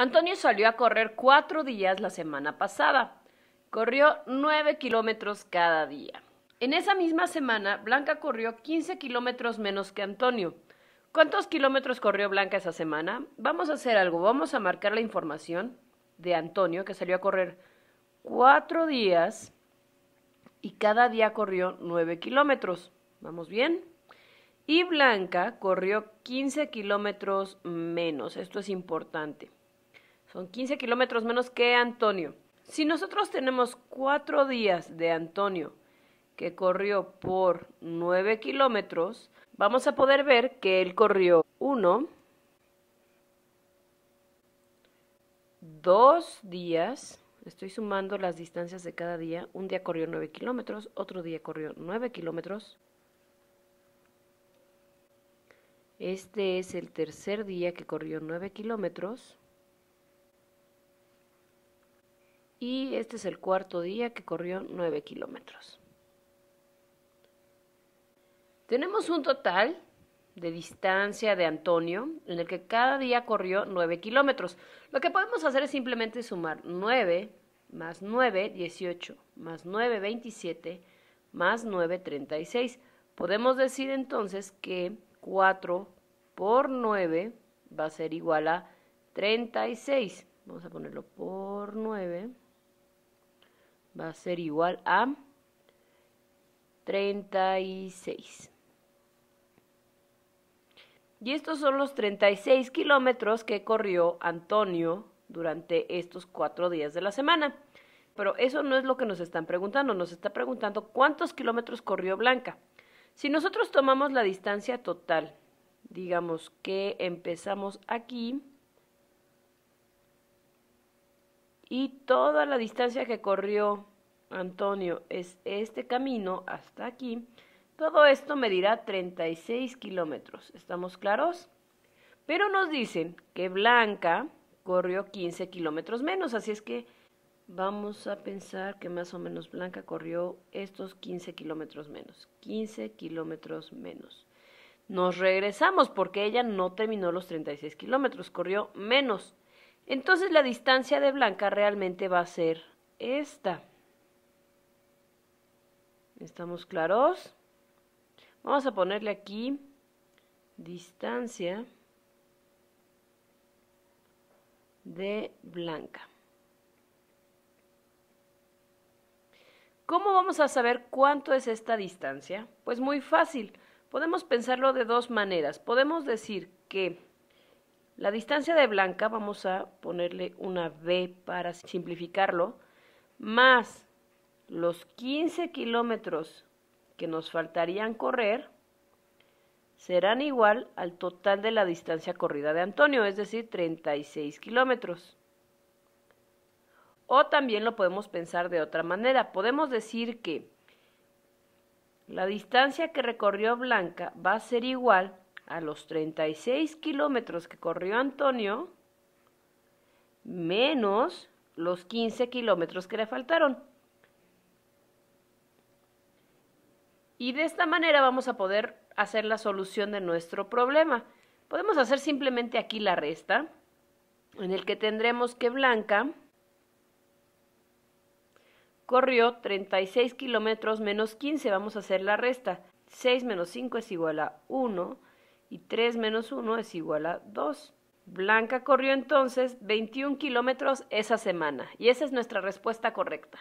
Antonio salió a correr cuatro días la semana pasada. Corrió nueve kilómetros cada día. En esa misma semana, Blanca corrió 15 kilómetros menos que Antonio. ¿Cuántos kilómetros corrió Blanca esa semana? Vamos a hacer algo, vamos a marcar la información de Antonio, que salió a correr cuatro días y cada día corrió nueve kilómetros. ¿Vamos bien? Y Blanca corrió 15 kilómetros menos, esto es importante. Son 15 kilómetros menos que Antonio. Si nosotros tenemos cuatro días de Antonio, que corrió por 9 kilómetros, vamos a poder ver que él corrió 1, 2 días, estoy sumando las distancias de cada día, un día corrió 9 kilómetros, otro día corrió 9 kilómetros. Este es el tercer día que corrió 9 kilómetros. y este es el cuarto día que corrió 9 kilómetros. Tenemos un total de distancia de Antonio en el que cada día corrió 9 kilómetros. Lo que podemos hacer es simplemente sumar 9 más 9, 18, más 9, 27, más 9, 36. Podemos decir entonces que 4 por 9 va a ser igual a 36. Vamos a ponerlo por 9 va a ser igual a 36. Y estos son los 36 kilómetros que corrió Antonio durante estos cuatro días de la semana. Pero eso no es lo que nos están preguntando, nos está preguntando cuántos kilómetros corrió Blanca. Si nosotros tomamos la distancia total, digamos que empezamos aquí y toda la distancia que corrió Antonio, es este camino hasta aquí. Todo esto me medirá 36 kilómetros. ¿Estamos claros? Pero nos dicen que Blanca corrió 15 kilómetros menos, así es que vamos a pensar que más o menos Blanca corrió estos 15 kilómetros menos. 15 kilómetros menos. Nos regresamos porque ella no terminó los 36 kilómetros, corrió menos. Entonces la distancia de Blanca realmente va a ser esta. ¿Estamos claros? Vamos a ponerle aquí distancia de blanca. ¿Cómo vamos a saber cuánto es esta distancia? Pues muy fácil. Podemos pensarlo de dos maneras. Podemos decir que la distancia de blanca, vamos a ponerle una B para simplificarlo, más los 15 kilómetros que nos faltarían correr serán igual al total de la distancia corrida de Antonio, es decir, 36 kilómetros. O también lo podemos pensar de otra manera. Podemos decir que la distancia que recorrió Blanca va a ser igual a los 36 kilómetros que corrió Antonio menos los 15 kilómetros que le faltaron. Y de esta manera vamos a poder hacer la solución de nuestro problema. Podemos hacer simplemente aquí la resta, en el que tendremos que Blanca corrió 36 kilómetros menos 15. Vamos a hacer la resta. 6 menos 5 es igual a 1 y 3 menos 1 es igual a 2. Blanca corrió entonces 21 kilómetros esa semana y esa es nuestra respuesta correcta.